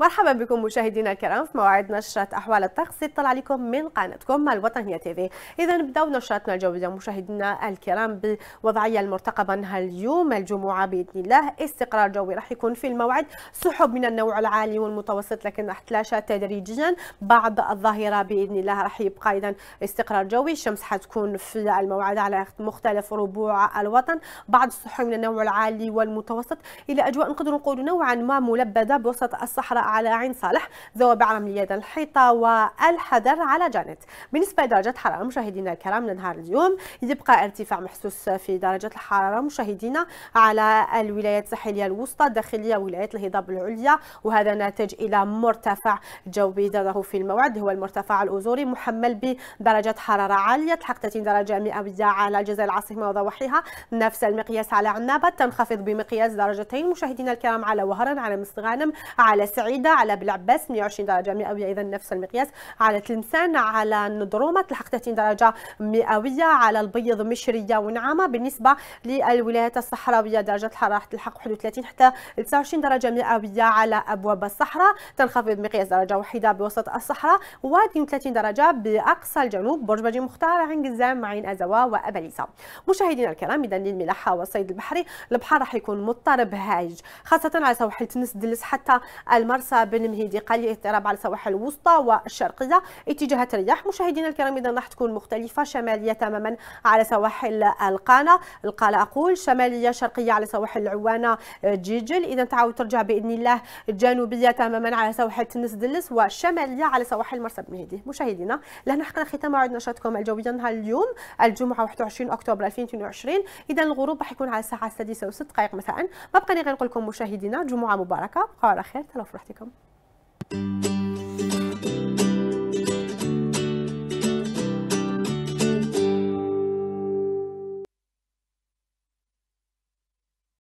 مرحبا بكم مشاهدينا الكرام في موعد نشرة أحوال الطقس يطلع عليكم من قناتكم الوطنية تيفي إذا نبداو نشرتنا الجوية مشاهدينا الكرام بالوضعية المرتقبة نهار اليوم الجمعة بإذن الله استقرار جوي راح يكون في الموعد سحب من النوع العالي والمتوسط لكن راح تلاشى تدريجيا بعض الظاهرة بإذن الله راح يبقى إذا استقرار جوي الشمس حتكون في الموعد على مختلف ربوع الوطن بعض السحب من النوع العالي والمتوسط إلى أجواء نقدر نقول نوعا ما ملبدة بوسط الصحراء على عين صالح ذوب عمليات الحيطة والحذر على جانت بالنسبة لدرجة حرارة مشاهدينا الكرام لنهار اليوم يبقى ارتفاع محسوس في درجة الحرارة مشاهدينا على الولايات الساحلية الوسطى الداخلية ولاية الهضاب العليا وهذا ناتج إلى مرتفع جوي ضده في الموعد هو المرتفع الأزوري محمل بدرجة حرارة عالية تحقق 30 درجة مئوية على الجزائر العاصمة وضواحيها نفس المقياس على عنابة تنخفض بمقياس درجتين مشاهدينا الكرام على وهران على مستغانم على سعيد بعيده على بالعباس 120 درجه مئويه اذا نفس المقياس على تلمسان على النضرومه تلحق 30 درجه مئويه على البيض مشريه ونعامه بالنسبه للولايات الصحراويه درجه الحراره راح تلحق 31 حتى 29 درجه مئويه على ابواب الصحراء تنخفض مقياس درجه واحده بوسط الصحراء و32 درجه باقصى الجنوب برج بجي مختار عين قزام عين ازوا واباليسه مشاهدينا الكرام اذا للملاحه والصيد البحري البحر راح يكون مضطرب هايج خاصه على سواحل تنس دلس حتى المرسى رأس بن مهيدي قليل اضطراب على السواحل الوسطى والشرقية اتجاهات الرياح مشاهدينا الكرام إذا راح تكون مختلفة شمالية تماما على سواحل القانة القالة أقول شمالية شرقية على سواحل العوانة آه، جيجل إذا تعاود ترجع بإذن الله جنوبية تماما على سواحل تنس دلس والشمالية على سواحل مرسى بن مهيدي مشاهدينا لهنا حقنا ختام موعد نشاطكم الجوية نهار اليوم الجمعة 21 أكتوبر 2022 إذا الغروب راح يكون على الساعة السادسة وست دقائق مساء ما بقاني غير نقول لكم مشاهدينا جمعة مباركة بقاو على خير تلو في Praktikum.